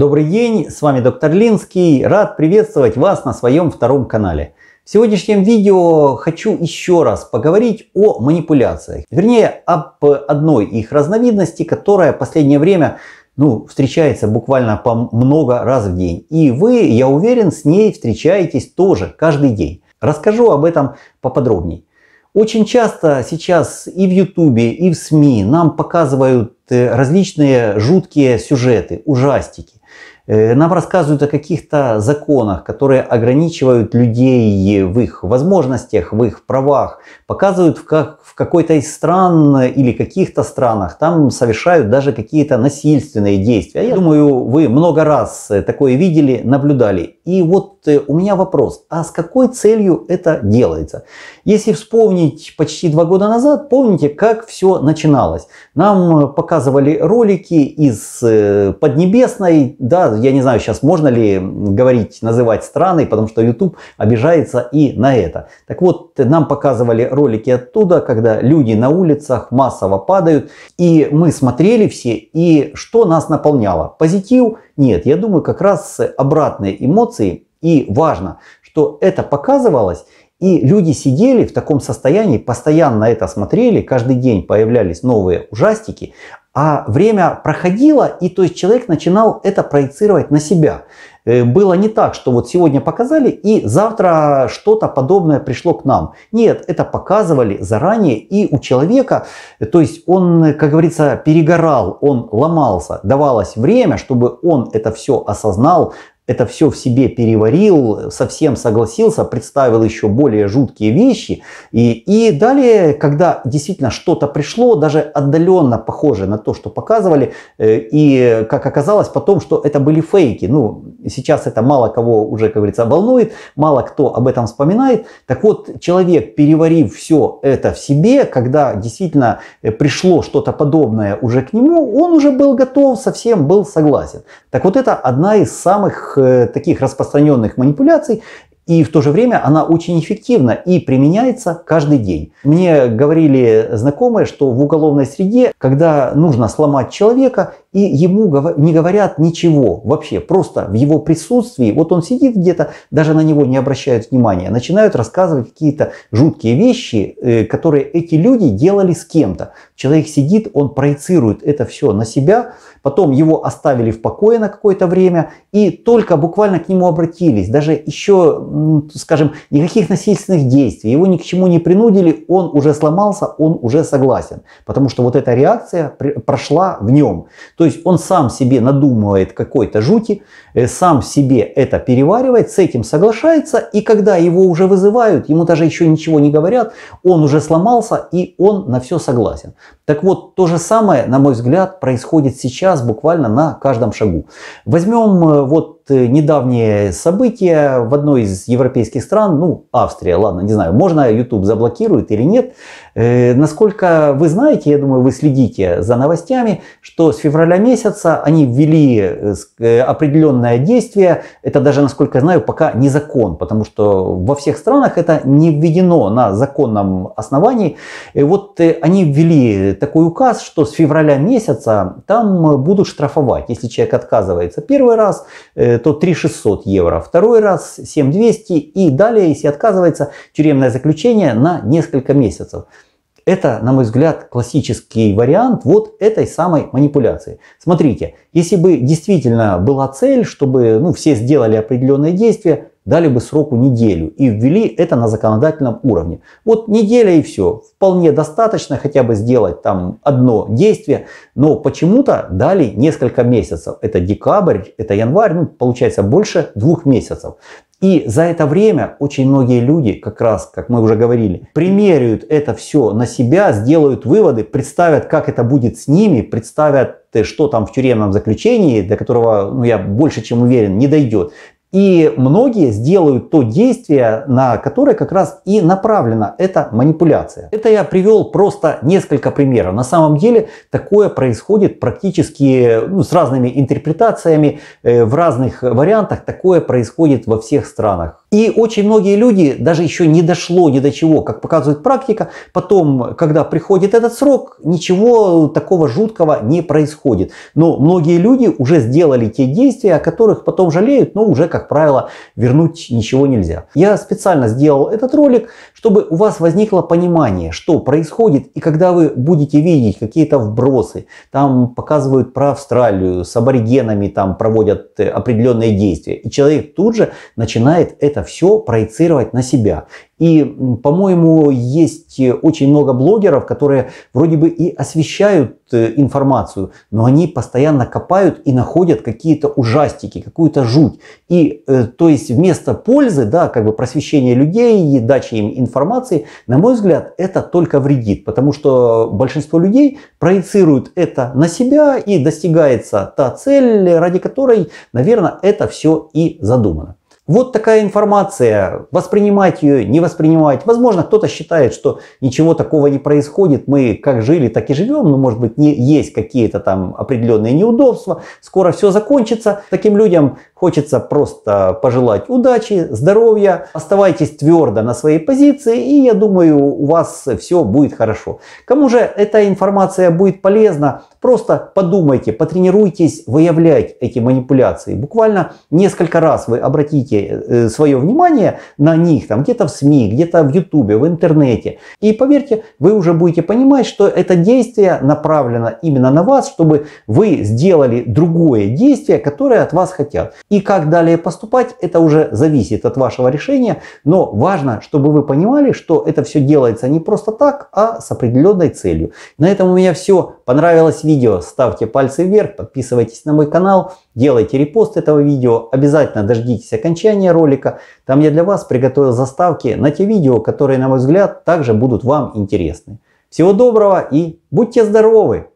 Добрый день, с вами доктор Линский. Рад приветствовать вас на своем втором канале. В сегодняшнем видео хочу еще раз поговорить о манипуляциях. Вернее, об одной их разновидности, которая в последнее время ну, встречается буквально по много раз в день. И вы, я уверен, с ней встречаетесь тоже каждый день. Расскажу об этом поподробнее. Очень часто сейчас и в Ютубе, и в СМИ нам показывают э, различные жуткие сюжеты, ужастики. Э, нам рассказывают о каких-то законах, которые ограничивают людей в их возможностях, в их правах. Показывают, в, как, в какой-то из стран или каких-то странах там совершают даже какие-то насильственные действия. Я думаю, вы много раз такое видели, наблюдали. И вот э, у меня вопрос, а с какой целью это делается? Если вспомнить почти два года назад, помните, как все начиналось? Нам показывали ролики из э, Поднебесной, да, я не знаю сейчас, можно ли говорить, называть страны, потому что YouTube обижается и на это. Так вот, нам показывали ролики оттуда, когда люди на улицах массово падают, и мы смотрели все, и что нас наполняло? Позитив? Нет, я думаю, как раз обратные эмоции, и важно, что это показывалось, и люди сидели в таком состоянии, постоянно это смотрели, каждый день появлялись новые ужастики, а время проходило, и то есть человек начинал это проецировать на себя. Э, было не так, что вот сегодня показали, и завтра что-то подобное пришло к нам. Нет, это показывали заранее, и у человека, э, то есть он, как говорится, перегорал, он ломался, давалось время, чтобы он это все осознал, это все в себе переварил, совсем согласился, представил еще более жуткие вещи. И, и далее, когда действительно что-то пришло, даже отдаленно похоже на то, что показывали, э, и как оказалось потом, что это были фейки. Ну, сейчас это мало кого уже, как говорится, волнует, мало кто об этом вспоминает. Так вот, человек, переварив все это в себе, когда действительно э, пришло что-то подобное уже к нему, он уже был готов, совсем был согласен. Так вот, это одна из самых э, Э, таких распространенных манипуляций, и в то же время она очень эффективна и применяется каждый день. Мне говорили знакомые, что в уголовной среде, когда нужно сломать человека, и ему не говорят ничего вообще, просто в его присутствии, вот он сидит где-то, даже на него не обращают внимания, а начинают рассказывать какие-то жуткие вещи, э, которые эти люди делали с кем-то. Человек сидит, он проецирует это все на себя, потом его оставили в покое на какое-то время, и только буквально к нему обратились, даже еще, скажем, никаких насильственных действий, его ни к чему не принудили, он уже сломался, он уже согласен, потому что вот эта реакция прошла в нем. То есть он сам себе надумывает какой-то жути, э, сам себе это переваривает, с этим соглашается, и когда его уже вызывают, ему даже еще ничего не говорят, он уже сломался и он на все согласен. Так вот, то же самое, на мой взгляд, происходит сейчас буквально на каждом шагу. Возьмем э, вот э, недавние события в одной из европейских стран, ну, Австрия, ладно, не знаю, можно YouTube заблокирует или нет. Э, насколько вы знаете, я думаю, вы следите за новостями, что с февраля месяца они ввели э, определенное действие, это даже, насколько я знаю, пока не закон, потому что во всех странах это не введено на законном основании. И вот они ввели такой указ, что с февраля месяца там э, будут штрафовать. Если человек отказывается первый раз, э, то 3600 евро, второй раз 7200 и далее, если отказывается, тюремное заключение на несколько месяцев. Это, на мой взгляд, классический вариант вот этой самой манипуляции. Смотрите, если бы действительно была цель, чтобы ну, все сделали определенные действия, дали бы сроку неделю и ввели это на законодательном уровне. Вот неделя и все. Вполне достаточно хотя бы сделать там одно действие, но почему-то дали несколько месяцев. Это декабрь, это январь, ну, получается больше двух месяцев. И за это время очень многие люди, как раз, как мы уже говорили, примеряют это все на себя, сделают выводы, представят, как это будет с ними, представят, э, что там в тюремном заключении, до которого, ну я больше чем уверен, не дойдет, и многие сделают то действие, на которое как раз и направлена эта манипуляция. Это я привел просто несколько примеров. На самом деле такое происходит практически ну, с разными интерпретациями, э, в разных вариантах. Такое происходит во всех странах. И очень многие люди, даже еще не дошло ни до чего, как показывает практика, потом, когда приходит этот срок, ничего такого жуткого не происходит. Но многие люди уже сделали те действия, о которых потом жалеют, но уже, как правило, вернуть ничего нельзя. Я специально сделал этот ролик, чтобы у вас возникло понимание, что происходит, и когда вы будете видеть какие-то вбросы, там показывают про Австралию, с аборигенами там проводят э, определенные действия, и человек тут же начинает это все проецировать на себя. И, по-моему, есть э, очень много блогеров, которые вроде бы и освещают э, информацию, но они постоянно копают и находят какие-то ужастики, какую-то жуть. И, э, то есть, вместо пользы, да, как бы просвещения людей и дачи им информации, на мой взгляд, это только вредит, потому что большинство людей проецируют это на себя и достигается та цель, ради которой, наверное, это все и задумано. Вот такая информация, воспринимать ее, не воспринимать. Возможно, кто-то считает, что ничего такого не происходит, мы как жили, так и живем, но может быть не, есть какие-то там определенные неудобства, скоро все закончится. Таким людям Хочется просто пожелать удачи, здоровья. Оставайтесь твердо на своей позиции, и я думаю, у вас все будет хорошо. Кому же эта информация будет полезна, просто подумайте, потренируйтесь выявлять эти манипуляции. Буквально несколько раз вы обратите э, свое внимание на них, там где-то в СМИ, где-то в Ютубе, в интернете. И поверьте, вы уже будете понимать, что это действие направлено именно на вас, чтобы вы сделали другое действие, которое от вас хотят. И как далее поступать, это уже зависит от вашего решения, но важно, чтобы вы понимали, что это все делается не просто так, а с определенной целью. На этом у меня все. Понравилось видео, ставьте пальцы вверх, подписывайтесь на мой канал, делайте репост этого видео, обязательно дождитесь окончания ролика. Там я для вас приготовил заставки на те видео, которые, на мой взгляд, также будут вам интересны. Всего доброго и будьте здоровы!